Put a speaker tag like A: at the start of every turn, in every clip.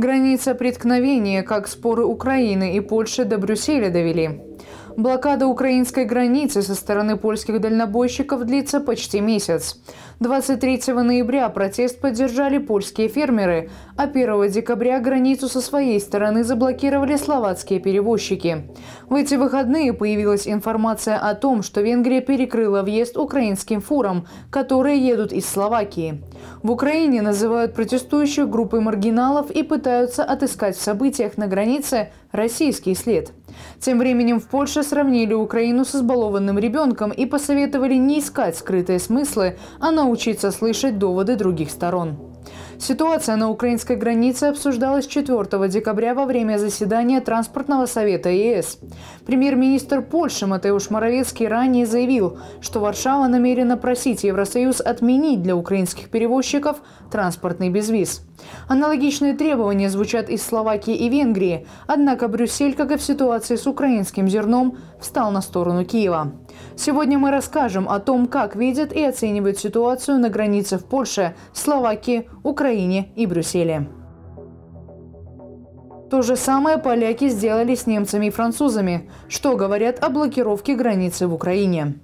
A: Граница преткновения, как споры Украины и Польши до Брюсселя довели. Блокада украинской границы со стороны польских дальнобойщиков длится почти месяц. 23 ноября протест поддержали польские фермеры, а 1 декабря границу со своей стороны заблокировали словацкие перевозчики. В эти выходные появилась информация о том, что Венгрия перекрыла въезд украинским фурам, которые едут из Словакии. В Украине называют протестующих группой маргиналов и пытаются отыскать в событиях на границе российский след. Тем временем в Польше сравнили Украину с избалованным ребенком и посоветовали не искать скрытые смыслы, а научиться слышать доводы других сторон. Ситуация на украинской границе обсуждалась 4 декабря во время заседания Транспортного совета ЕС. Премьер-министр Польши Матеуш Моровецкий ранее заявил, что Варшава намерена просить Евросоюз отменить для украинских перевозчиков транспортный безвиз. Аналогичные требования звучат из Словакии и Венгрии, однако Брюссель, как и в ситуации с украинским зерном, встал на сторону Киева. Сегодня мы расскажем о том, как видят и оценивают ситуацию на границе в Польше, Словакии, Украине и Брюсселе. То же самое поляки сделали с немцами и французами. Что говорят о блокировке границы в Украине?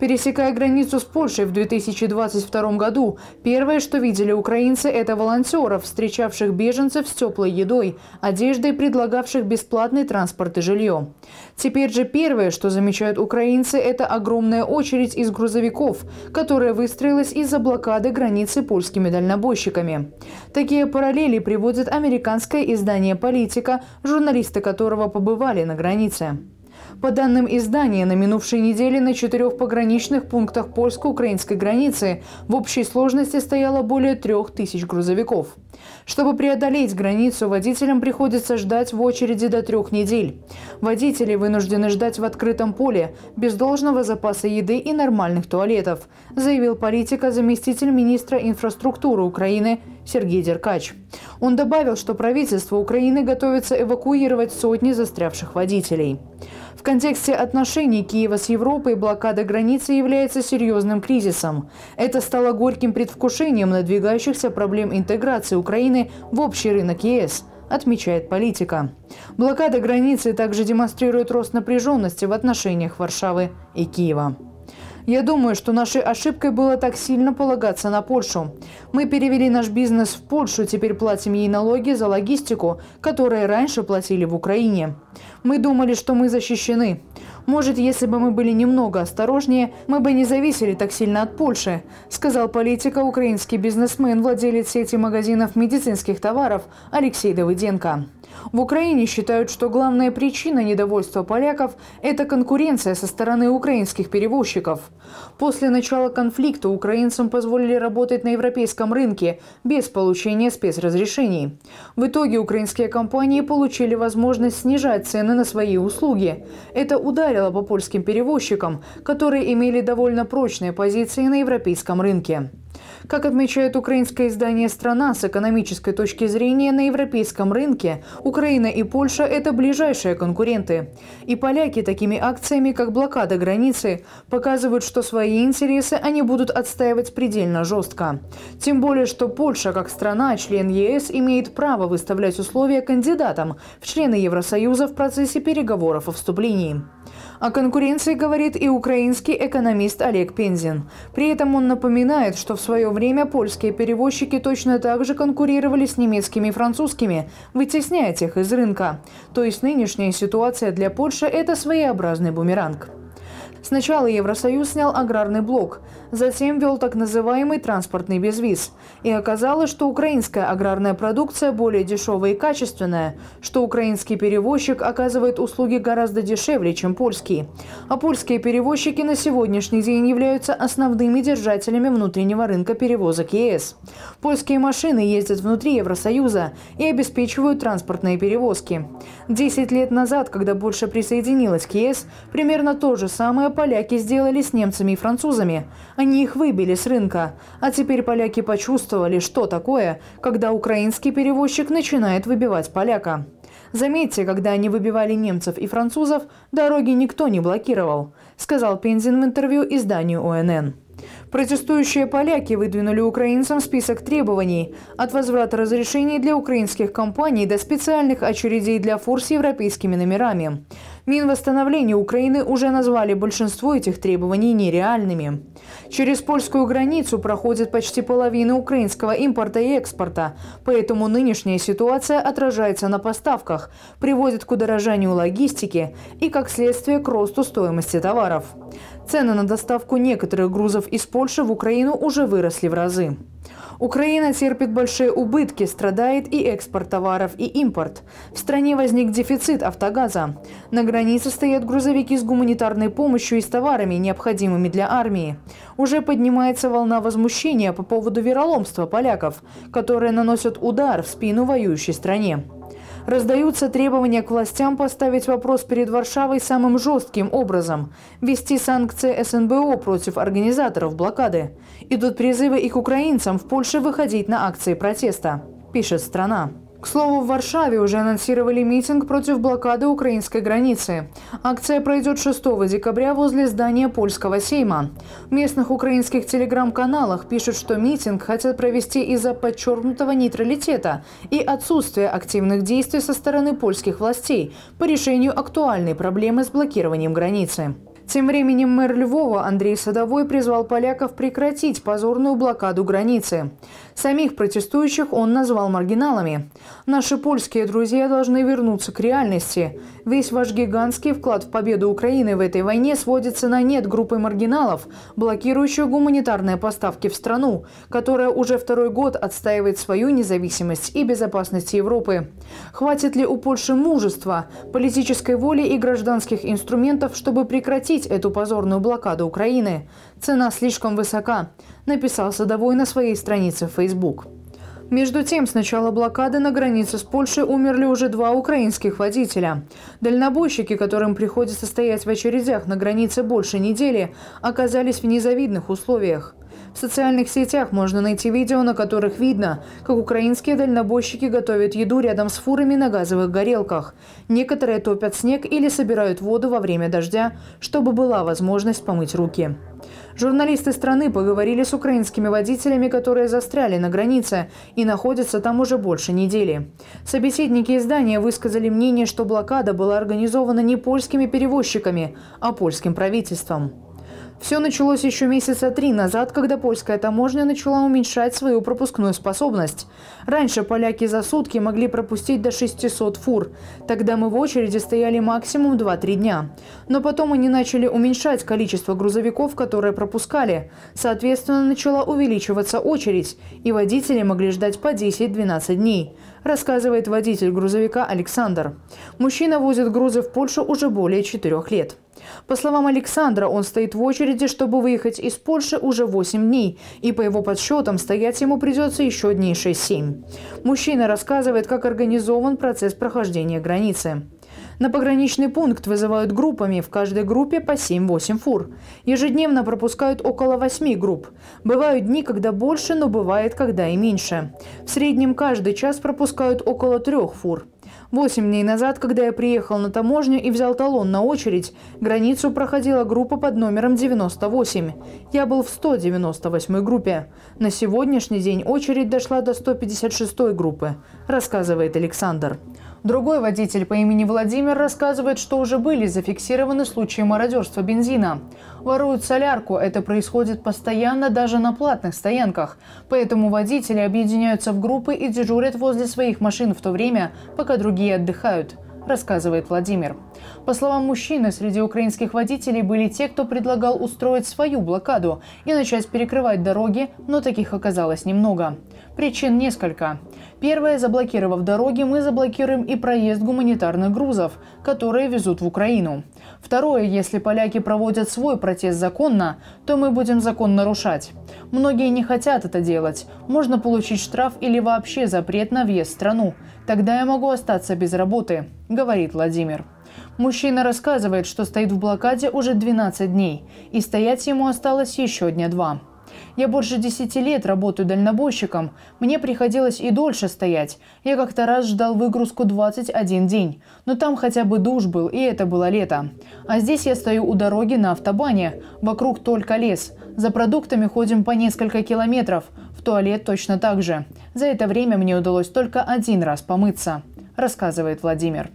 A: Пересекая границу с Польшей в 2022 году, первое, что видели украинцы, это волонтеров, встречавших беженцев с теплой едой, одеждой, предлагавших бесплатный транспорт и жилье. Теперь же первое, что замечают украинцы, это огромная очередь из грузовиков, которая выстроилась из-за блокады границы польскими дальнобойщиками. Такие параллели приводит американское издание «Политика», журналисты которого побывали на границе. По данным издания, на минувшей неделе на четырех пограничных пунктах польско-украинской границы в общей сложности стояло более трех тысяч грузовиков. Чтобы преодолеть границу, водителям приходится ждать в очереди до трех недель. Водители вынуждены ждать в открытом поле, без должного запаса еды и нормальных туалетов, заявил политика заместитель министра инфраструктуры Украины Сергей Деркач. Он добавил, что правительство Украины готовится эвакуировать сотни застрявших водителей. В контексте отношений Киева с Европой блокада границы является серьезным кризисом. Это стало горьким предвкушением надвигающихся проблем интеграции Украины в общий рынок ЕС отмечает политика. Блокада границы также демонстрирует рост напряженности в отношениях Варшавы и Киева. Я думаю, что нашей ошибкой было так сильно полагаться на Польшу. Мы перевели наш бизнес в Польшу, теперь платим ей налоги за логистику, которые раньше платили в Украине. Мы думали, что мы защищены, может, если бы мы были немного осторожнее, мы бы не зависели так сильно от Польши, сказал политика украинский бизнесмен, владелец сети магазинов медицинских товаров Алексей Давыденко. В Украине считают, что главная причина недовольства поляков – это конкуренция со стороны украинских перевозчиков. После начала конфликта украинцам позволили работать на европейском рынке без получения спецразрешений. В итоге украинские компании получили возможность снижать цены на свои услуги. Это ударило ударила по польским перевозчикам, которые имели довольно прочные позиции на европейском рынке. Как отмечает украинское издание «Страна», с экономической точки зрения на европейском рынке Украина и Польша – это ближайшие конкуренты. И поляки такими акциями, как блокада границы, показывают, что свои интересы они будут отстаивать предельно жестко. Тем более, что Польша, как страна, член ЕС, имеет право выставлять условия кандидатам в члены Евросоюза в процессе переговоров о вступлении. О конкуренции говорит и украинский экономист Олег Пензин. При этом он напоминает, что в свое время польские перевозчики точно так же конкурировали с немецкими и французскими, вытесняя их из рынка. То есть нынешняя ситуация для Польши – это своеобразный бумеранг. Сначала Евросоюз снял аграрный блок, затем ввел так называемый транспортный безвиз. И оказалось, что украинская аграрная продукция более дешевая и качественная, что украинский перевозчик оказывает услуги гораздо дешевле, чем польский. А польские перевозчики на сегодняшний день являются основными держателями внутреннего рынка перевозок ЕС. Польские машины ездят внутри Евросоюза и обеспечивают транспортные перевозки. Десять лет назад, когда Польша присоединилась к ЕС, примерно то же самое поляки сделали с немцами и французами. Они их выбили с рынка. А теперь поляки почувствовали, что такое, когда украинский перевозчик начинает выбивать поляка. Заметьте, когда они выбивали немцев и французов, дороги никто не блокировал, сказал Пензин в интервью изданию ОНН. Протестующие поляки выдвинули украинцам список требований от возврата разрешений для украинских компаний до специальных очередей для фур с европейскими номерами. Минвосстановление Украины уже назвали большинство этих требований нереальными. Через польскую границу проходит почти половина украинского импорта и экспорта, поэтому нынешняя ситуация отражается на поставках, приводит к удорожанию логистики и, как следствие, к росту стоимости товаров. Цены на доставку некоторых грузов из Польши в Украину уже выросли в разы. Украина терпит большие убытки, страдает и экспорт товаров, и импорт. В стране возник дефицит автогаза. На границе стоят грузовики с гуманитарной помощью и с товарами, необходимыми для армии. Уже поднимается волна возмущения по поводу вероломства поляков, которые наносят удар в спину воюющей стране. Раздаются требования к властям поставить вопрос перед Варшавой самым жестким образом – ввести санкции СНБО против организаторов блокады. Идут призывы и к украинцам в Польше выходить на акции протеста, пишет страна. К слову, в Варшаве уже анонсировали митинг против блокады украинской границы. Акция пройдет 6 декабря возле здания польского сейма. В местных украинских телеграм-каналах пишут, что митинг хотят провести из-за подчеркнутого нейтралитета и отсутствия активных действий со стороны польских властей по решению актуальной проблемы с блокированием границы. Тем временем мэр Львова Андрей Садовой призвал поляков прекратить позорную блокаду границы. Самих протестующих он назвал маргиналами. Наши польские друзья должны вернуться к реальности. Весь ваш гигантский вклад в победу Украины в этой войне сводится на нет группы маргиналов, блокирующих гуманитарные поставки в страну, которая уже второй год отстаивает свою независимость и безопасность Европы. Хватит ли у Польши мужества, политической воли и гражданских инструментов, чтобы прекратить эту позорную блокаду Украины? Цена слишком высока написал Садовой на своей странице в Facebook. Между тем, с начала блокады на границе с Польшей умерли уже два украинских водителя. Дальнобойщики, которым приходится стоять в очередях на границе больше недели, оказались в незавидных условиях. В социальных сетях можно найти видео, на которых видно, как украинские дальнобойщики готовят еду рядом с фурами на газовых горелках. Некоторые топят снег или собирают воду во время дождя, чтобы была возможность помыть руки. Журналисты страны поговорили с украинскими водителями, которые застряли на границе и находятся там уже больше недели. Собеседники издания высказали мнение, что блокада была организована не польскими перевозчиками, а польским правительством. Все началось еще месяца три назад, когда польская таможня начала уменьшать свою пропускную способность. Раньше поляки за сутки могли пропустить до 600 фур. Тогда мы в очереди стояли максимум 2-3 дня. Но потом они начали уменьшать количество грузовиков, которые пропускали. Соответственно, начала увеличиваться очередь, и водители могли ждать по 10-12 дней, рассказывает водитель грузовика Александр. Мужчина возит грузы в Польшу уже более 4 лет. По словам Александра, он стоит в очереди, чтобы выехать из Польши уже 8 дней, и по его подсчетам стоять ему придется еще дней 6-7. Мужчина рассказывает, как организован процесс прохождения границы. На пограничный пункт вызывают группами, в каждой группе по 7-8 фур. Ежедневно пропускают около 8 групп. Бывают дни, когда больше, но бывает, когда и меньше. В среднем каждый час пропускают около 3 фур. Восемь дней назад, когда я приехал на таможню и взял талон на очередь, границу проходила группа под номером 98. Я был в 198 группе. На сегодняшний день очередь дошла до 156 группы, рассказывает Александр. Другой водитель по имени Владимир рассказывает, что уже были зафиксированы случаи мародерства бензина воруют солярку. Это происходит постоянно даже на платных стоянках. Поэтому водители объединяются в группы и дежурят возле своих машин в то время, пока другие отдыхают рассказывает Владимир. По словам мужчины, среди украинских водителей были те, кто предлагал устроить свою блокаду и начать перекрывать дороги, но таких оказалось немного. Причин несколько. Первое, заблокировав дороги, мы заблокируем и проезд гуманитарных грузов, которые везут в Украину. Второе, если поляки проводят свой протест законно, то мы будем закон нарушать. Многие не хотят это делать. Можно получить штраф или вообще запрет на въезд в страну. Тогда я могу остаться без работы, говорит Владимир. Мужчина рассказывает, что стоит в блокаде уже 12 дней, и стоять ему осталось еще дня два. Я больше десяти лет работаю дальнобойщиком. Мне приходилось и дольше стоять. Я как-то раз ждал выгрузку 21 день. Но там хотя бы душ был, и это было лето. А здесь я стою у дороги на автобане. Вокруг только лес. За продуктами ходим по несколько километров. В туалет точно так же. За это время мне удалось только один раз помыться, рассказывает Владимир.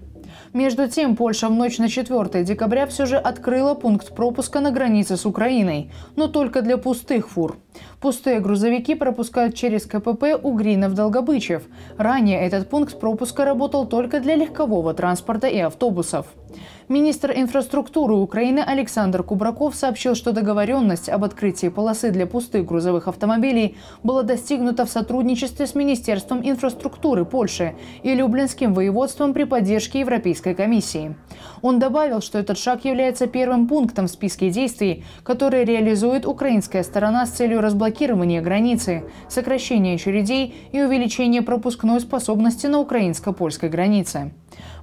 A: Между тем, Польша в ночь на 4 декабря все же открыла пункт пропуска на границе с Украиной, но только для пустых фур. Пустые грузовики пропускают через КПП у Угринов-Долгобычев. Ранее этот пункт пропуска работал только для легкового транспорта и автобусов. Министр инфраструктуры Украины Александр Кубраков сообщил, что договоренность об открытии полосы для пустых грузовых автомобилей была достигнута в сотрудничестве с Министерством инфраструктуры Польши и Люблинским воеводством при поддержке Европейской комиссии. Он добавил, что этот шаг является первым пунктом в списке действий, которые реализует украинская сторона с целью разблокирования границы, сокращения очередей и увеличения пропускной способности на украинско-польской границе.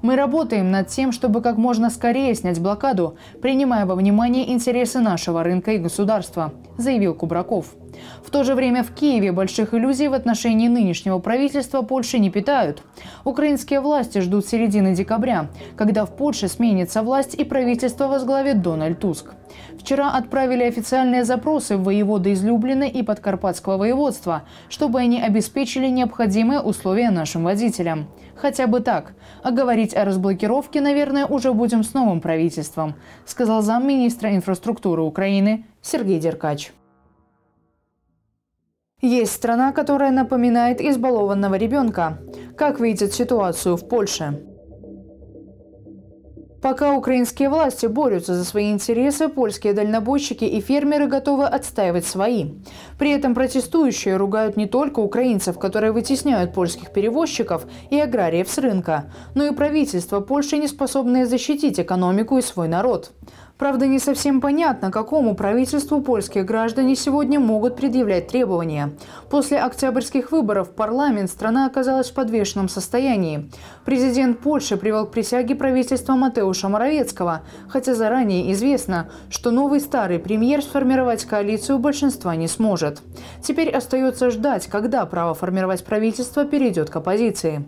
A: Мы работаем над тем, чтобы как можно скорее снять блокаду, принимая во внимание интересы нашего рынка и государства, заявил Кубраков. В то же время в Киеве больших иллюзий в отношении нынешнего правительства Польши не питают. Украинские власти ждут середины декабря, когда в Польше сменится власть и правительство возглавит Дональд Туск. Вчера отправили официальные запросы в воеводы Излюблины и Подкарпатского воеводства, чтобы они обеспечили необходимые условия нашим водителям. Хотя бы так. А говорить о разблокировке, наверное, уже будем с новым правительством, сказал замминистра инфраструктуры Украины Сергей Деркач. Есть страна, которая напоминает избалованного ребенка. Как видит ситуацию в Польше? Пока украинские власти борются за свои интересы, польские дальнобойщики и фермеры готовы отстаивать свои. При этом протестующие ругают не только украинцев, которые вытесняют польских перевозчиков и аграриев с рынка, но и правительство Польши, не способное защитить экономику и свой народ. Правда, не совсем понятно, какому правительству польские граждане сегодня могут предъявлять требования. После октябрьских выборов парламент страна оказалась в подвешенном состоянии. Президент Польши привел к присяге правительства Матеуша Моровецкого, хотя заранее известно, что новый старый премьер сформировать коалицию большинства не сможет. Теперь остается ждать, когда право формировать правительство перейдет к оппозиции.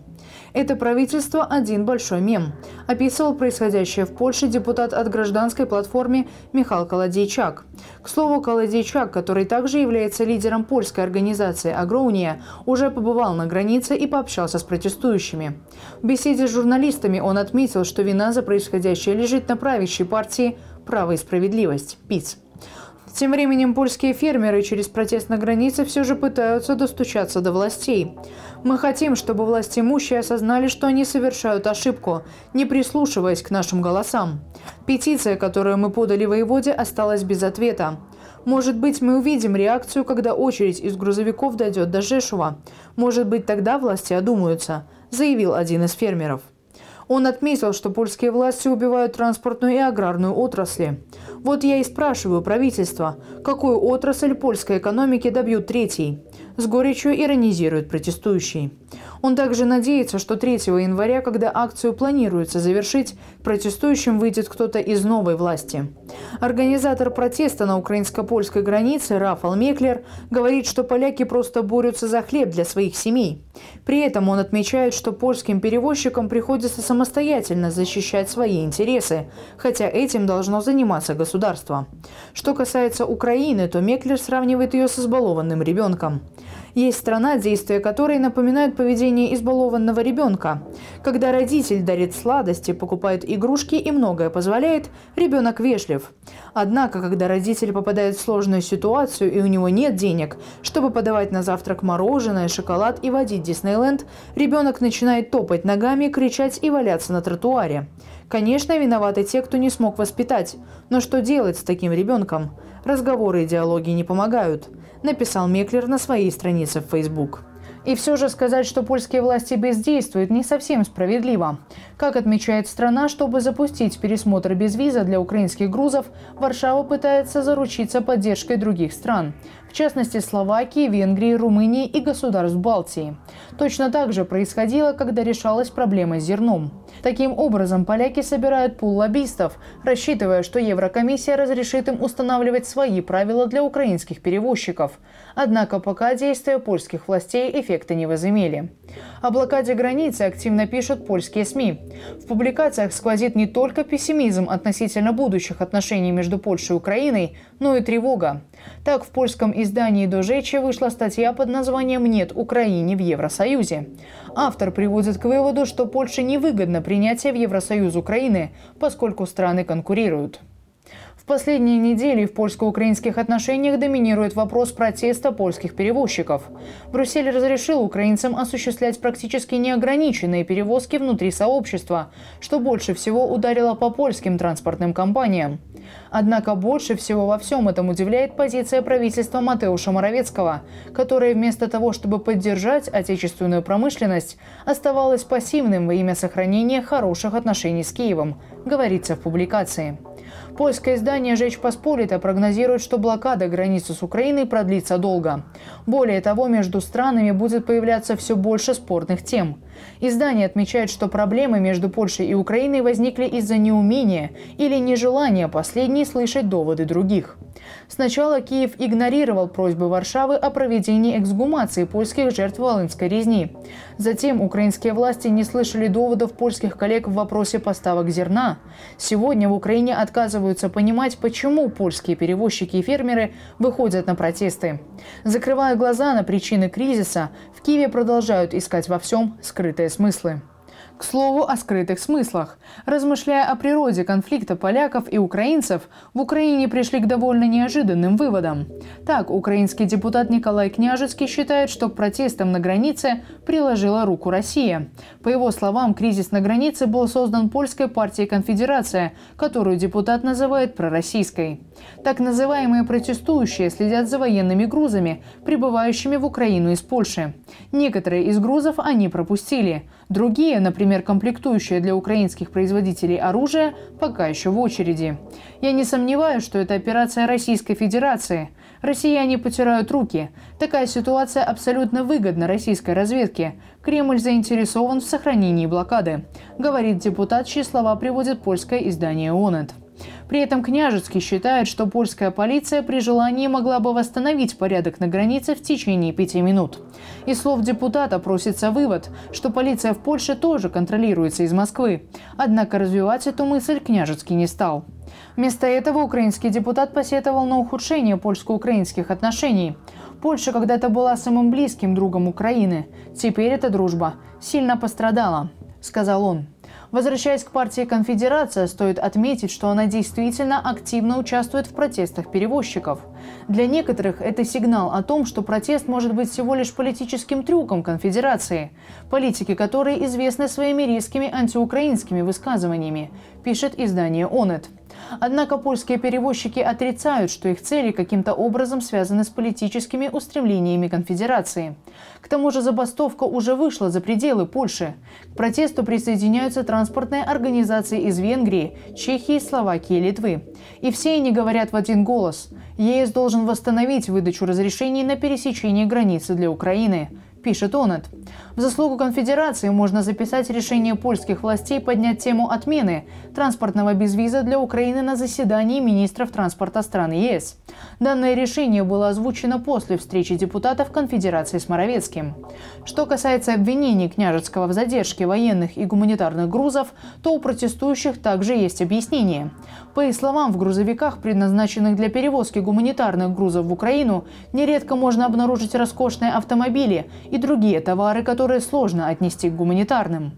A: Это правительство – один большой мем. Описывал происходящее в Польше депутат от гражданской платформы Михаил Колодейчак. К слову, Колодейчак, который также является лидером польской организации «Агроуния», уже побывал на границе и пообщался с протестующими. В беседе с журналистами он отметил, что вина за происходящее лежит на правящей партии «Право и справедливость» – ПИЦ. Тем временем польские фермеры через протест на границе все же пытаются достучаться до властей. Мы хотим, чтобы власти имущие осознали, что они совершают ошибку, не прислушиваясь к нашим голосам. Петиция, которую мы подали воеводе, осталась без ответа. Может быть, мы увидим реакцию, когда очередь из грузовиков дойдет до Жешува. Может быть, тогда власти одумаются, заявил один из фермеров. Он отметил, что польские власти убивают транспортную и аграрную отрасли. Вот я и спрашиваю правительство, какую отрасль польской экономики добьют третий? с горечью иронизирует протестующий. Он также надеется, что 3 января, когда акцию планируется завершить, протестующим выйдет кто-то из новой власти. Организатор протеста на украинско-польской границе Рафал Меклер говорит, что поляки просто борются за хлеб для своих семей. При этом он отмечает, что польским перевозчикам приходится самостоятельно защищать свои интересы, хотя этим должно заниматься государство. Что касается Украины, то Меклер сравнивает ее с избалованным ребенком. Есть страна, действия которой напоминают поведение избалованного ребенка. Когда родитель дарит сладости, покупает игрушки и многое позволяет, ребенок вежлив. Однако, когда родитель попадает в сложную ситуацию и у него нет денег, чтобы подавать на завтрак мороженое, шоколад и водить Диснейленд, ребенок начинает топать ногами, кричать и валяться на тротуаре. Конечно, виноваты те, кто не смог воспитать. Но что делать с таким ребенком? Разговоры и диалоги не помогают написал Меклер на своей странице в Facebook. И все же сказать, что польские власти бездействуют, не совсем справедливо. Как отмечает страна, чтобы запустить пересмотр безвиза для украинских грузов, Варшава пытается заручиться поддержкой других стран, в частности Словакии, Венгрии, Румынии и государств Балтии. Точно так же происходило, когда решалась проблема с зерном. Таким образом, поляки собирают пул лоббистов, рассчитывая, что Еврокомиссия разрешит им устанавливать свои правила для украинских перевозчиков. Однако пока действия польских властей эффекта не возымели. О блокаде границы активно пишут польские СМИ. В публикациях сквозит не только пессимизм относительно будущих отношений между Польшей и Украиной, но и тревога. Так, в польском издании «Дожечи» вышла статья под названием «Нет Украине в Евросоюзе». Автор приводит к выводу, что Польше невыгодно принятия в Евросоюз Украины, поскольку страны конкурируют. В последние недели в польско-украинских отношениях доминирует вопрос протеста польских перевозчиков. Брюссель разрешил украинцам осуществлять практически неограниченные перевозки внутри сообщества, что больше всего ударило по польским транспортным компаниям. Однако больше всего во всем этом удивляет позиция правительства Матеуша Моровецкого, которое вместо того, чтобы поддержать отечественную промышленность, оставалось пассивным во имя сохранения хороших отношений с Киевом, говорится в публикации. Польское издание «Жечь Посполита» прогнозирует, что блокада границы с Украиной продлится долго. Более того, между странами будет появляться все больше спорных тем. Издание отмечает, что проблемы между Польшей и Украиной возникли из-за неумения или нежелания последней слышать доводы других. Сначала Киев игнорировал просьбы Варшавы о проведении эксгумации польских жертв Волынской резни. Затем украинские власти не слышали доводов польских коллег в вопросе поставок зерна. Сегодня в Украине отказывают отказываются понимать, почему польские перевозчики и фермеры выходят на протесты. Закрывая глаза на причины кризиса, в Киеве продолжают искать во всем скрытые смыслы. К слову о скрытых смыслах. Размышляя о природе конфликта поляков и украинцев, в Украине пришли к довольно неожиданным выводам. Так, украинский депутат Николай Княжецкий считает, что к протестам на границе приложила руку Россия. По его словам, кризис на границе был создан польской партией «Конфедерация», которую депутат называет пророссийской. Так называемые протестующие следят за военными грузами, прибывающими в Украину из Польши. Некоторые из грузов они пропустили. Другие, например, Например, комплектующая для украинских производителей оружия пока еще в очереди. Я не сомневаюсь, что это операция Российской Федерации. Россияне потирают руки. Такая ситуация абсолютно выгодна российской разведке. Кремль заинтересован в сохранении блокады, говорит депутат, чьи слова приводит польское издание «Онет». При этом Княжецкий считает, что польская полиция при желании могла бы восстановить порядок на границе в течение пяти минут. Из слов депутата просится вывод, что полиция в Польше тоже контролируется из Москвы. Однако развивать эту мысль Княжецкий не стал. Вместо этого украинский депутат посетовал на ухудшение польско-украинских отношений. Польша когда-то была самым близким другом Украины. Теперь эта дружба сильно пострадала, сказал он. Возвращаясь к партии «Конфедерация», стоит отметить, что она действительно активно участвует в протестах перевозчиков. Для некоторых это сигнал о том, что протест может быть всего лишь политическим трюком конфедерации, политики которой известны своими резкими антиукраинскими высказываниями, пишет издание «Онет». Однако польские перевозчики отрицают, что их цели каким-то образом связаны с политическими устремлениями конфедерации. К тому же забастовка уже вышла за пределы Польши. К протесту присоединяются транспортные организации из Венгрии, Чехии, Словакии и Литвы. И все они говорят в один голос. ЕС должен восстановить выдачу разрешений на пересечение границы для Украины, пишет Онет. В заслугу конфедерации можно записать решение польских властей поднять тему отмены транспортного безвиза для Украины на заседании министров транспорта стран ЕС. Данное решение было озвучено после встречи депутатов конфедерации с Моровецким. Что касается обвинений Княжецкого в задержке военных и гуманитарных грузов, то у протестующих также есть объяснение. По их словам, в грузовиках, предназначенных для перевозки гуманитарных грузов в Украину, нередко можно обнаружить роскошные автомобили и другие товары Товары, которые сложно отнести к гуманитарным.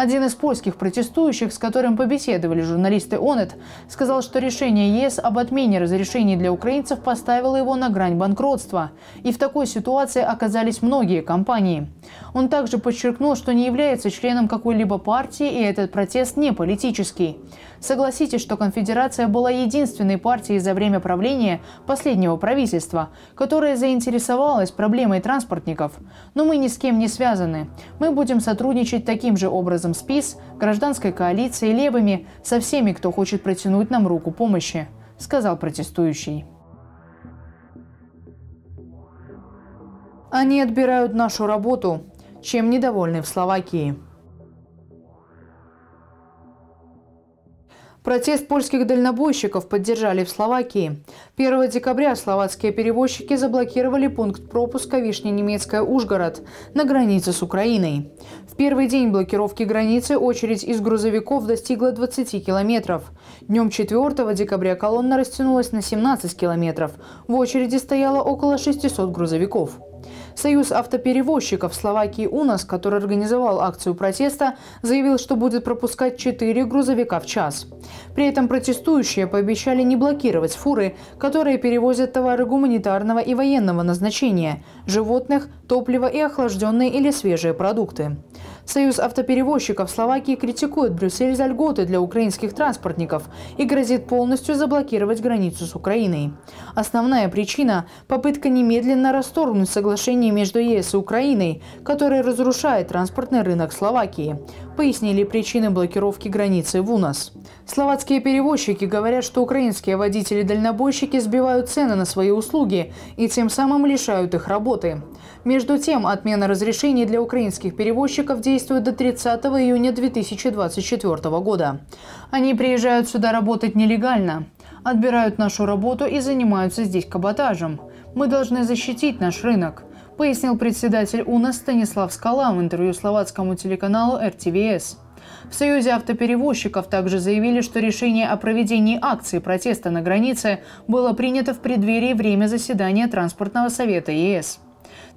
A: Один из польских протестующих, с которым побеседовали журналисты ОНЕТ, сказал, что решение ЕС об отмене разрешений для украинцев поставило его на грань банкротства. И в такой ситуации оказались многие компании. Он также подчеркнул, что не является членом какой-либо партии, и этот протест не политический. Согласитесь, что конфедерация была единственной партией за время правления последнего правительства, которая заинтересовалась проблемой транспортников. Но мы ни с кем не связаны. Мы будем сотрудничать таким же образом союзом СПИС, гражданской коалицией, левыми, со всеми, кто хочет протянуть нам руку помощи, сказал протестующий. Они отбирают нашу работу, чем недовольны в Словакии. Протест польских дальнобойщиков поддержали в Словакии. 1 декабря словацкие перевозчики заблокировали пункт пропуска Вишня-Немецкая Ужгород на границе с Украиной. В первый день блокировки границы очередь из грузовиков достигла 20 километров. Днем 4 декабря колонна растянулась на 17 километров. В очереди стояло около 600 грузовиков. Союз автоперевозчиков Словакии УНАС, который организовал акцию протеста, заявил, что будет пропускать 4 грузовика в час. При этом протестующие пообещали не блокировать фуры, которые перевозят товары гуманитарного и военного назначения, животных, топливо и охлажденные или свежие продукты. Союз автоперевозчиков Словакии критикует Брюссель за льготы для украинских транспортников и грозит полностью заблокировать границу с Украиной. Основная причина – попытка немедленно расторгнуть соглашение между ЕС и Украиной, которое разрушает транспортный рынок Словакии, пояснили причины блокировки границы в УНАС. Словацкие перевозчики говорят, что украинские водители-дальнобойщики сбивают цены на свои услуги и тем самым лишают их работы. Между тем, отмена разрешений для украинских перевозчиков действует до 30 июня 2024 года. Они приезжают сюда работать нелегально, отбирают нашу работу и занимаются здесь каботажем. Мы должны защитить наш рынок пояснил председатель УНА Станислав Скала в интервью словацкому телеканалу РТВС. В Союзе автоперевозчиков также заявили, что решение о проведении акции протеста на границе было принято в преддверии время заседания Транспортного совета ЕС.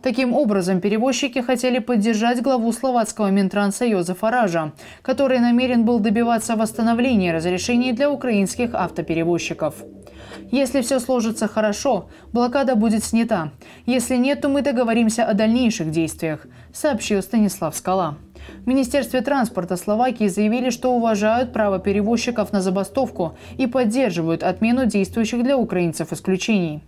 A: Таким образом, перевозчики хотели поддержать главу словацкого Минтранса Йозефа Ража, который намерен был добиваться восстановления разрешений для украинских автоперевозчиков. Если все сложится хорошо, блокада будет снята. Если нет, то мы договоримся о дальнейших действиях, сообщил Станислав Скала. В Министерстве транспорта Словакии заявили, что уважают право перевозчиков на забастовку и поддерживают отмену действующих для украинцев исключений.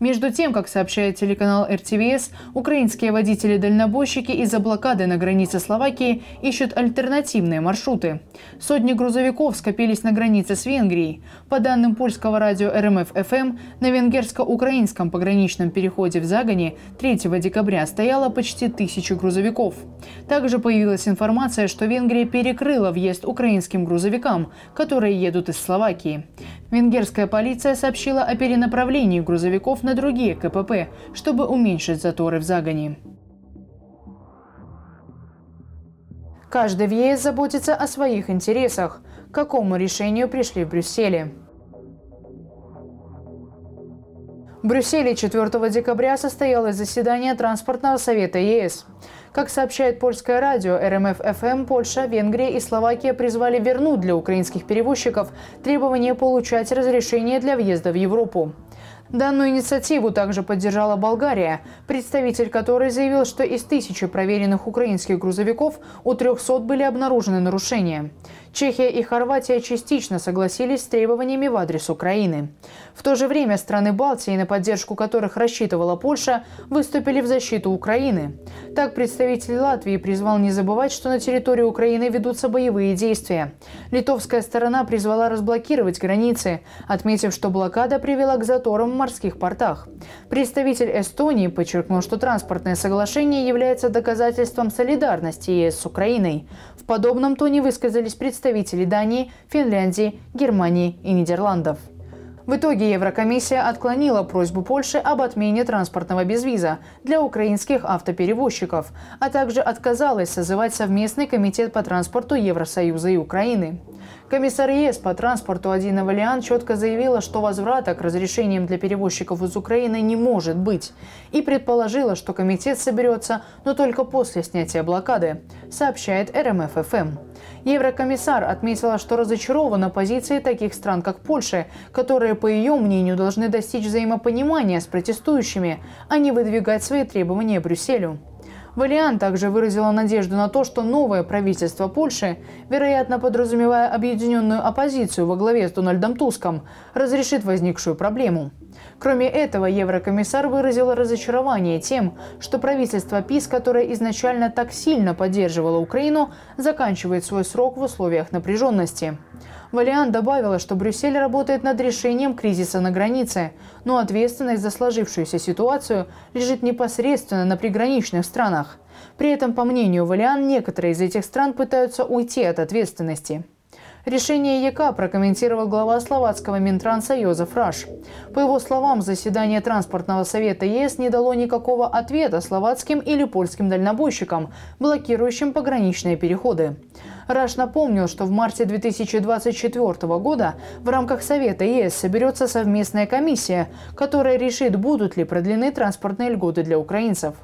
A: Между тем, как сообщает телеканал РТВС, украинские водители-дальнобойщики из-за блокады на границе Словакии ищут альтернативные маршруты. Сотни грузовиков скопились на границе с Венгрией. По данным польского радио РМФ-ФМ, эм эм, на венгерско-украинском пограничном переходе в Загане 3 декабря стояло почти тысячу грузовиков. Также появилась появилась информация, что Венгрия перекрыла въезд украинским грузовикам, которые едут из Словакии. Венгерская полиция сообщила о перенаправлении грузовиков на другие КПП, чтобы уменьшить заторы в Загоне. Каждый въезд заботится о своих интересах. К какому решению пришли в Брюсселе? В Брюсселе 4 декабря состоялось заседание Транспортного совета ЕС. Как сообщает польское радио РМФ эм ФМ, эм, Польша, Венгрия и Словакия призвали вернуть для украинских перевозчиков требование получать разрешение для въезда в Европу. Данную инициативу также поддержала Болгария, представитель которой заявил, что из тысячи проверенных украинских грузовиков у 300 были обнаружены нарушения. Чехия и Хорватия частично согласились с требованиями в адрес Украины. В то же время страны Балтии, на поддержку которых рассчитывала Польша, выступили в защиту Украины. Так представитель Латвии призвал не забывать, что на территории Украины ведутся боевые действия. Литовская сторона призвала разблокировать границы, отметив, что блокада привела к заторам в морских портах. Представитель Эстонии подчеркнул, что транспортное соглашение является доказательством солидарности ЕС с Украиной. В подобном тоне высказались представители представителей Дании, Финляндии, Германии и Нидерландов. В итоге Еврокомиссия отклонила просьбу Польши об отмене транспортного безвиза для украинских автоперевозчиков, а также отказалась созывать совместный комитет по транспорту Евросоюза и Украины. Комиссар ЕС по транспорту Адина Валиан четко заявила, что возврата к разрешениям для перевозчиков из Украины не может быть, и предположила, что комитет соберется, но только после снятия блокады, сообщает рмф Еврокомиссар отметила, что разочарована позицией таких стран, как Польша, которые, по ее мнению, должны достичь взаимопонимания с протестующими, а не выдвигать свои требования Брюсселю. Валиан также выразила надежду на то, что новое правительство Польши, вероятно подразумевая объединенную оппозицию во главе с Дональдом Туском, разрешит возникшую проблему. Кроме этого, еврокомиссар выразил разочарование тем, что правительство ПИС, которое изначально так сильно поддерживало Украину, заканчивает свой срок в условиях напряженности. Валиан добавила, что Брюссель работает над решением кризиса на границе, но ответственность за сложившуюся ситуацию лежит непосредственно на приграничных странах. При этом, по мнению Валиан, некоторые из этих стран пытаются уйти от ответственности. Решение ЕК а прокомментировал глава словацкого Минтранса Йозеф Раш. По его словам, заседание Транспортного совета ЕС не дало никакого ответа словацким или польским дальнобойщикам, блокирующим пограничные переходы. Раш напомнил, что в марте 2024 года в рамках Совета ЕС соберется совместная комиссия, которая решит, будут ли продлены транспортные льготы для украинцев.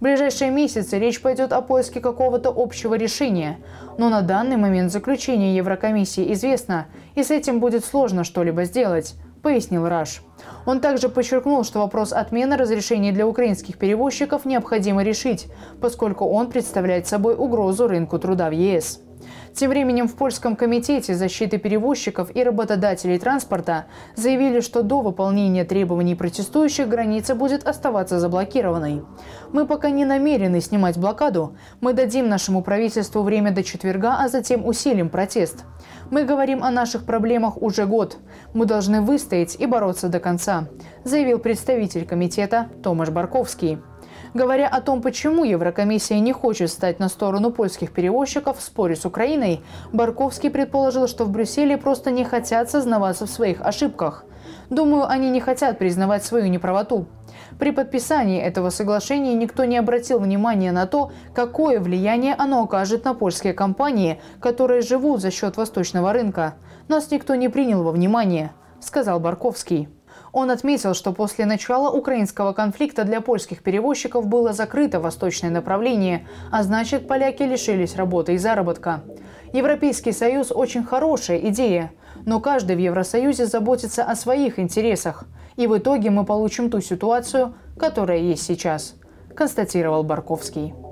A: В ближайшие месяцы речь пойдет о поиске какого-то общего решения. Но на данный момент заключение Еврокомиссии известно, и с этим будет сложно что-либо сделать пояснил Раш. Он также подчеркнул, что вопрос отмены разрешений для украинских перевозчиков необходимо решить, поскольку он представляет собой угрозу рынку труда в ЕС. Тем временем в Польском комитете защиты перевозчиков и работодателей транспорта заявили, что до выполнения требований протестующих граница будет оставаться заблокированной. «Мы пока не намерены снимать блокаду. Мы дадим нашему правительству время до четверга, а затем усилим протест. Мы говорим о наших проблемах уже год. Мы должны выстоять и бороться до конца», заявил представитель комитета Томаш Барковский. Говоря о том, почему Еврокомиссия не хочет стать на сторону польских перевозчиков в споре с Украиной, Барковский предположил, что в Брюсселе просто не хотят сознаваться в своих ошибках. Думаю, они не хотят признавать свою неправоту. При подписании этого соглашения никто не обратил внимания на то, какое влияние оно окажет на польские компании, которые живут за счет восточного рынка. Нас никто не принял во внимание, сказал Барковский. Он отметил, что после начала украинского конфликта для польских перевозчиков было закрыто восточное направление, а значит поляки лишились работы и заработка. Европейский союз – очень хорошая идея, но каждый в Евросоюзе заботится о своих интересах. И в итоге мы получим ту ситуацию, которая есть сейчас, констатировал Барковский.